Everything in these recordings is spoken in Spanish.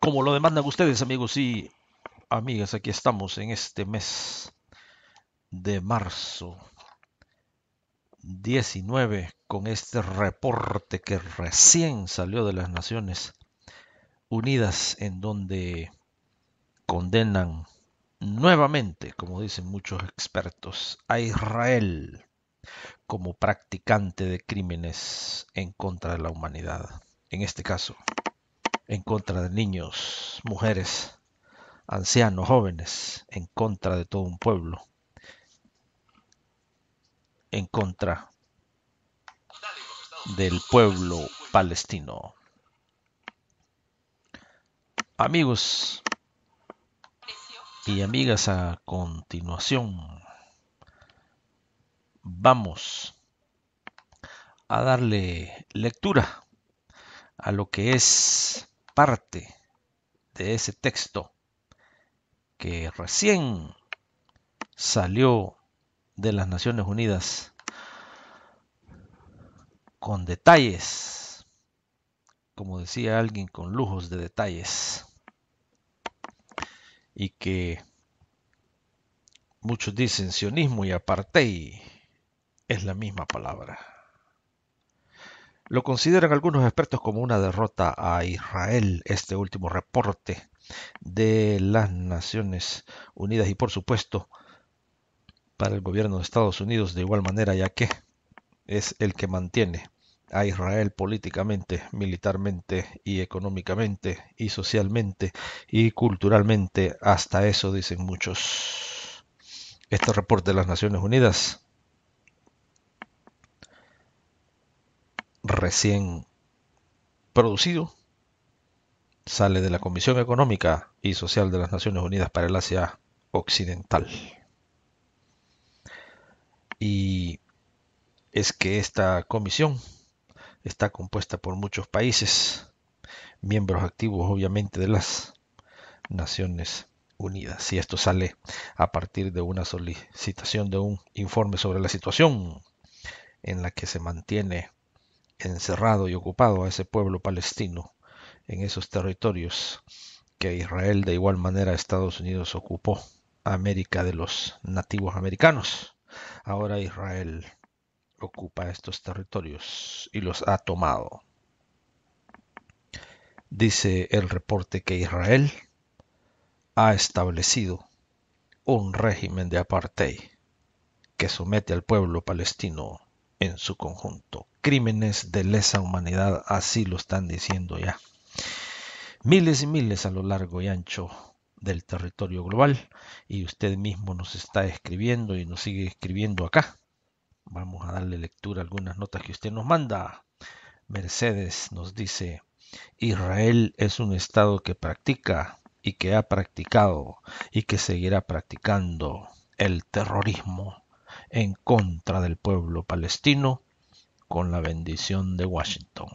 como lo demandan ustedes, amigos y amigas, aquí estamos en este mes de marzo 19 con este reporte que recién salió de las Naciones Unidas en donde condenan nuevamente, como dicen muchos expertos, a Israel como practicante de crímenes en contra de la humanidad, en este caso en contra de niños, mujeres, ancianos, jóvenes, en contra de todo un pueblo, en contra del pueblo palestino. Amigos y amigas, a continuación vamos a darle lectura a lo que es parte de ese texto que recién salió de las Naciones Unidas con detalles, como decía alguien, con lujos de detalles, y que muchos dicen sionismo y aparte es la misma palabra. Lo consideran algunos expertos como una derrota a Israel, este último reporte de las Naciones Unidas y por supuesto para el gobierno de Estados Unidos de igual manera, ya que es el que mantiene a Israel políticamente, militarmente y económicamente y socialmente y culturalmente. Hasta eso dicen muchos. Este reporte de las Naciones Unidas recién producido sale de la Comisión Económica y Social de las Naciones Unidas para el Asia Occidental. Y es que esta comisión está compuesta por muchos países, miembros activos obviamente de las Naciones Unidas. Y esto sale a partir de una solicitación de un informe sobre la situación en la que se mantiene encerrado y ocupado a ese pueblo palestino en esos territorios que Israel de igual manera Estados Unidos ocupó América de los nativos americanos. Ahora Israel ocupa estos territorios y los ha tomado. Dice el reporte que Israel ha establecido un régimen de apartheid que somete al pueblo palestino en su conjunto. Crímenes de lesa humanidad, así lo están diciendo ya. Miles y miles a lo largo y ancho del territorio global y usted mismo nos está escribiendo y nos sigue escribiendo acá. Vamos a darle lectura a algunas notas que usted nos manda. Mercedes nos dice, Israel es un estado que practica y que ha practicado y que seguirá practicando el terrorismo en contra del pueblo palestino con la bendición de Washington.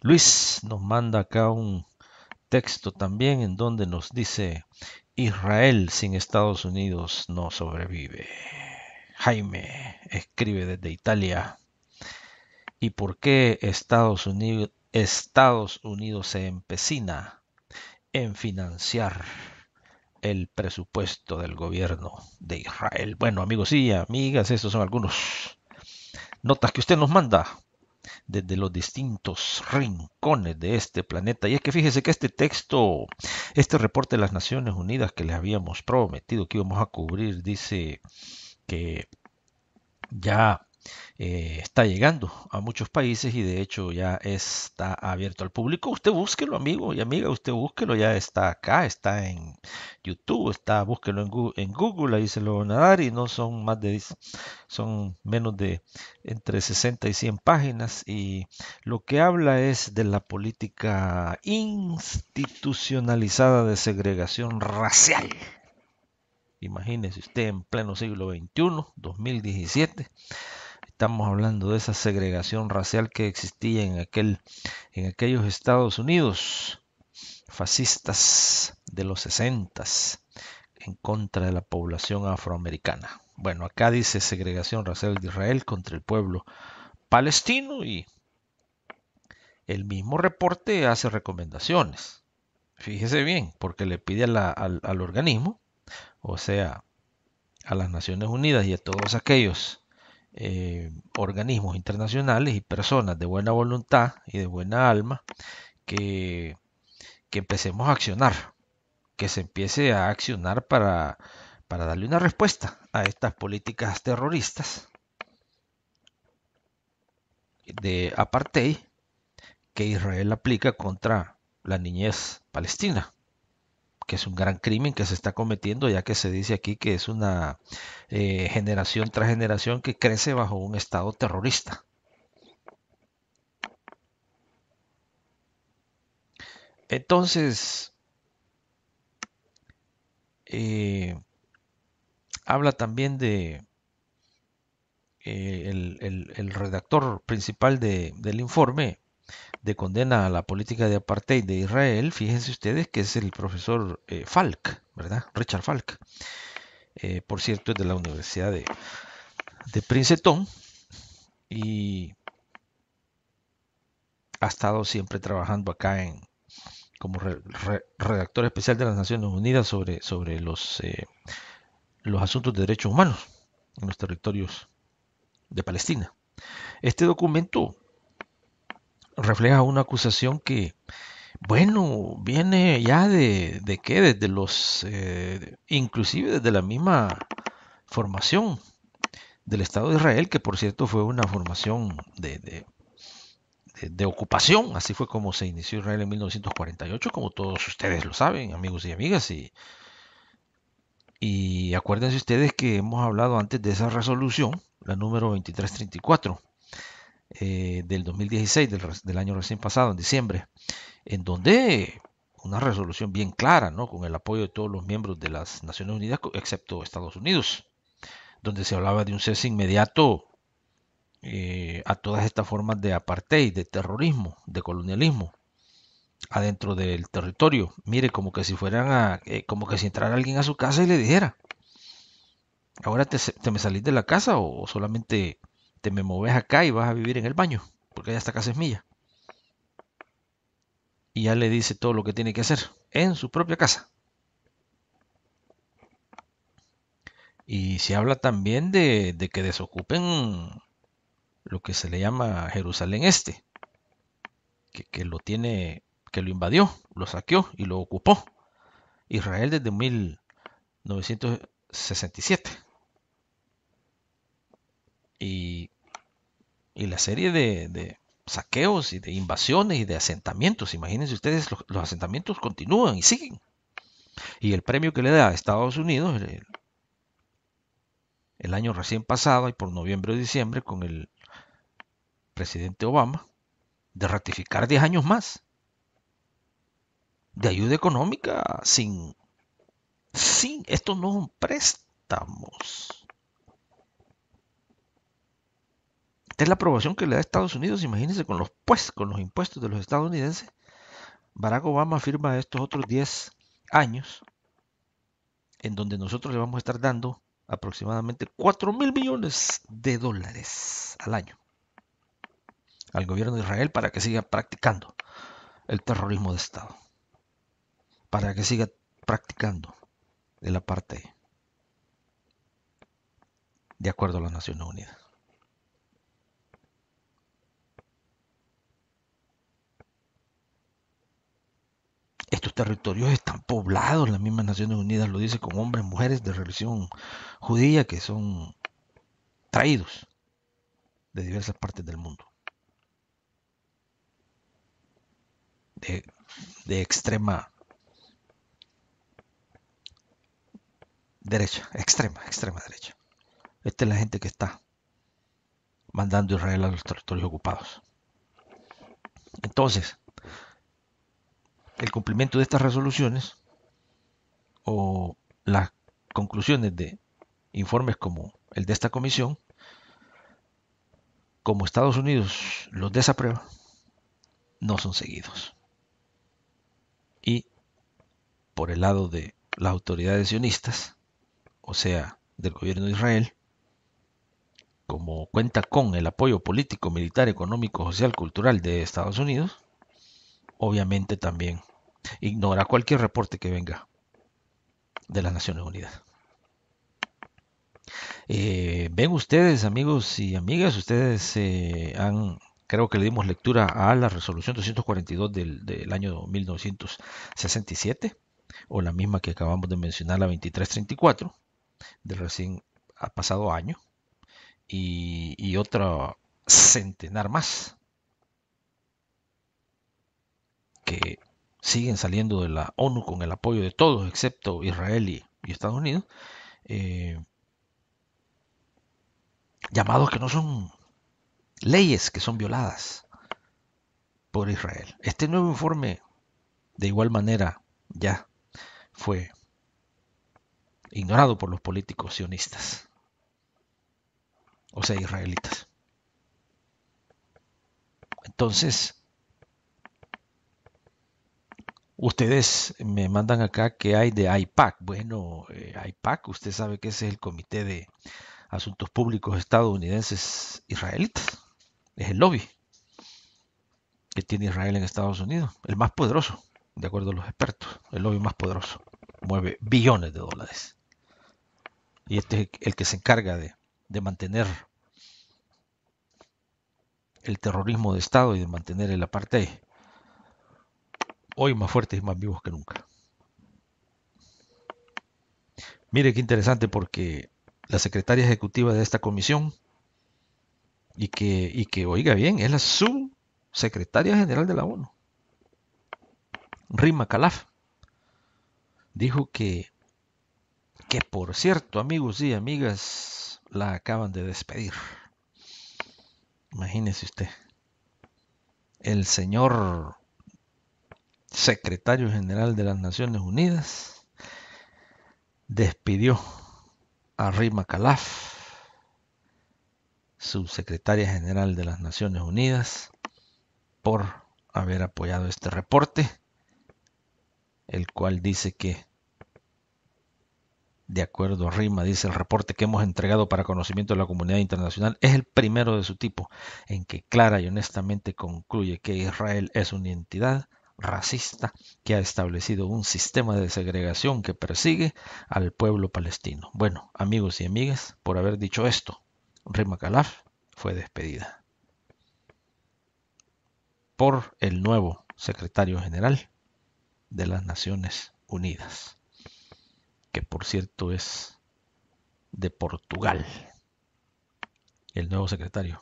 Luis nos manda acá un texto también en donde nos dice, Israel sin Estados Unidos no sobrevive. Jaime escribe desde Italia. ¿Y por qué Estados Unidos, se empecina en financiar el presupuesto del gobierno de Israel. Bueno, amigos y amigas, estos son algunos notas que usted nos manda desde los distintos rincones de este planeta. Y es que fíjese que este texto, este reporte de las Naciones Unidas que les habíamos prometido que íbamos a cubrir, dice que ya eh, está llegando a muchos países y de hecho ya está abierto al público. Usted búsquelo, amigo y amiga, usted búsquelo, ya está acá, está en YouTube, está, búsquelo en Google, en Google ahí se lo van a dar y no son más de, son menos de entre 60 y 100 páginas y lo que habla es de la política institucionalizada de segregación racial. Imagínese usted en pleno siglo XXI, 2017 Estamos hablando de esa segregación racial que existía en, aquel, en aquellos Estados Unidos fascistas de los 60 en contra de la población afroamericana. Bueno, acá dice segregación racial de Israel contra el pueblo palestino y el mismo reporte hace recomendaciones. Fíjese bien, porque le pide al organismo, o sea, a las Naciones Unidas y a todos aquellos eh, organismos internacionales y personas de buena voluntad y de buena alma que, que empecemos a accionar, que se empiece a accionar para, para darle una respuesta a estas políticas terroristas de apartheid que Israel aplica contra la niñez palestina que es un gran crimen que se está cometiendo, ya que se dice aquí que es una eh, generación tras generación que crece bajo un Estado terrorista. Entonces, eh, habla también de eh, el, redactor principal de, del informe, de condena a la política de apartheid de Israel, fíjense ustedes que es el profesor eh, Falk, ¿verdad? Richard Falk. Eh, por cierto, es de la Universidad de, de Princeton y ha estado siempre trabajando acá en, como redactor especial de las Naciones Unidas sobre, sobre los, eh, los asuntos de derechos humanos en los territorios de Palestina. Este documento refleja una acusación que, bueno, viene ya de, de qué, desde los, eh, inclusive desde la misma formación del Estado de Israel, que por cierto fue una formación de, de, de, ocupación, así fue como se inició Israel en 1948, como todos ustedes lo saben, amigos y amigas, y, y acuérdense ustedes que hemos hablado antes de esa resolución, la número 2334 eh, del 2016, del, año recién pasado, en diciembre, en donde una resolución bien clara, ¿no? con el apoyo de todos los miembros de las Naciones Unidas, excepto Estados Unidos, donde se hablaba de un cese inmediato eh, a todas estas formas de apartheid, de terrorismo, de colonialismo adentro del territorio. Mire, como que si fueran a, eh, como que si entrara alguien a su casa y le dijera, ahora te, me salís de la casa o solamente te me moves acá y vas a vivir en el baño, porque ya esta casa es mía. Y ya le dice todo lo que tiene que hacer en su propia casa. Y se habla también de, que desocupen lo que se le llama Jerusalén Este, que, que lo tiene, que lo invadió, lo saqueó y lo ocupó. Israel desde 1967. Y y la serie de, saqueos y de invasiones y de asentamientos. Imagínense ustedes, los, asentamientos continúan y siguen. Y el premio que le da a Estados Unidos el, año recién pasado, y por noviembre o diciembre, con el presidente Obama, de ratificar 10 años más de ayuda económica sin... Sin, esto no son préstamos. Es la aprobación que le da Estados Unidos, imagínense, con los pues, con los impuestos de los estadounidenses. Barack Obama firma estos otros 10 años, en donde nosotros le vamos a estar dando aproximadamente 4 mil millones de dólares al año al gobierno de Israel para que siga practicando el terrorismo de Estado, para que siga practicando la parte de acuerdo a las Naciones Unidas. territorios están poblados, las mismas Naciones Unidas lo dice, con hombres, mujeres de religión judía que son traídos de diversas partes del mundo. De, extrema derecha, extrema, extrema derecha. Esta es la gente que está mandando Israel a los territorios ocupados. Entonces, el cumplimiento de estas resoluciones o las conclusiones de informes como el de esta comisión, como Estados Unidos los desaprueba, no son seguidos. Y por el lado de las autoridades sionistas, o sea, del gobierno de Israel, como cuenta con el apoyo político, militar, económico, social, cultural de Estados Unidos, obviamente también Ignora cualquier reporte que venga de las Naciones Unidas. Eh, Ven ustedes, amigos y amigas, ustedes eh, han, creo que le dimos lectura a la resolución 242 del, año 1967, o la misma que acabamos de mencionar, la 2334, del recién pasado año, y, otra centenar más que siguen saliendo de la ONU con el apoyo de todos, excepto Israel y, Estados Unidos, eh, llamados que no son leyes que son violadas por Israel. Este nuevo informe, de igual manera, ya fue ignorado por los políticos sionistas, o sea, israelitas. Entonces, Ustedes me mandan acá que hay de IPAC. Bueno, eh, AIPAC, IPAC, usted sabe que ese es el Comité de Asuntos Públicos Estadounidenses Israelitas. Es el lobby que tiene Israel en Estados Unidos. El más poderoso, de acuerdo a los expertos. El lobby más poderoso. Mueve billones de dólares. Y este es el que se encarga de, de mantener el terrorismo de Estado y de mantener el apartheid hoy más fuertes y más vivos que nunca. Mire qué interesante porque la secretaria ejecutiva de esta comisión y que, y que oiga bien, es la subsecretaria general de la ONU, Rima Calaf, dijo que, que por cierto, amigos y amigas, la acaban de despedir. Imagínese usted, el señor secretario general de las Naciones Unidas, despidió a Rima Khalaf, subsecretaria general de las Naciones Unidas, por haber apoyado este reporte, el cual dice que, de acuerdo a Rima, dice el reporte que hemos entregado para conocimiento de la comunidad internacional, es el primero de su tipo, en que clara y honestamente concluye que Israel es una entidad racista que ha establecido un sistema de segregación que persigue al pueblo palestino. Bueno, amigos y amigas, por haber dicho esto, Rima Calaf fue despedida por el nuevo secretario general de las Naciones Unidas, que por cierto es de Portugal, el nuevo secretario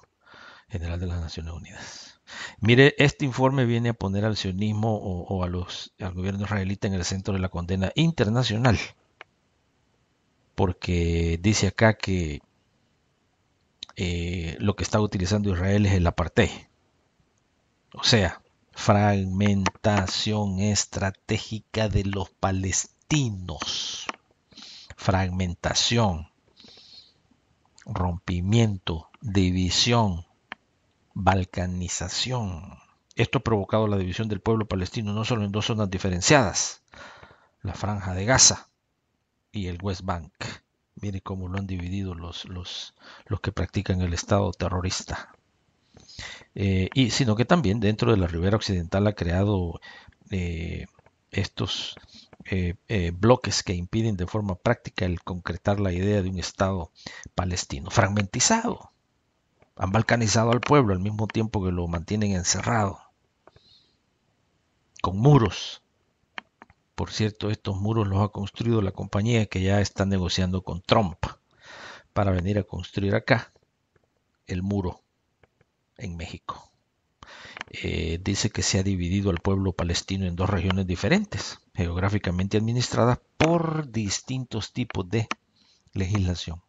general de las Naciones Unidas. Mire, este informe viene a poner al sionismo o, a al gobierno israelita en el centro de la condena internacional, porque dice acá que eh, lo que está utilizando Israel es el apartheid, o sea, fragmentación estratégica de los palestinos, fragmentación, rompimiento, división balcanización. Esto ha provocado la división del pueblo palestino no solo en dos zonas diferenciadas, la franja de Gaza y el West Bank. Mire cómo lo han dividido los, los, los que practican el Estado terrorista. Eh, y, sino que también dentro de la ribera occidental ha creado eh, estos eh, bloques que impiden de forma práctica el concretar la idea de un Estado palestino fragmentizado. Han balcanizado al pueblo al mismo tiempo que lo mantienen encerrado, con muros. Por cierto, estos muros los ha construido la compañía que ya está negociando con Trump para venir a construir acá el muro en México. Eh, dice que se ha dividido al pueblo palestino en dos regiones diferentes, geográficamente administradas por distintos tipos de legislación.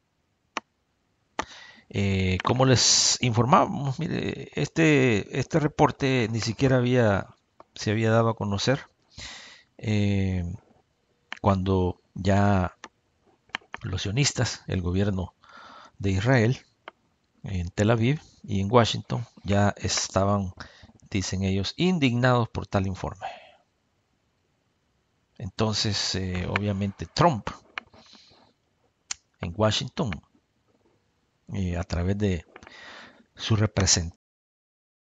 Eh, como les informábamos, este, este reporte ni siquiera había, se había dado a conocer eh, cuando ya los sionistas, el gobierno de Israel, en Tel Aviv y en Washington, ya estaban, dicen ellos, indignados por tal informe. Entonces, eh, obviamente, Trump en Washington y eh, a través de su representante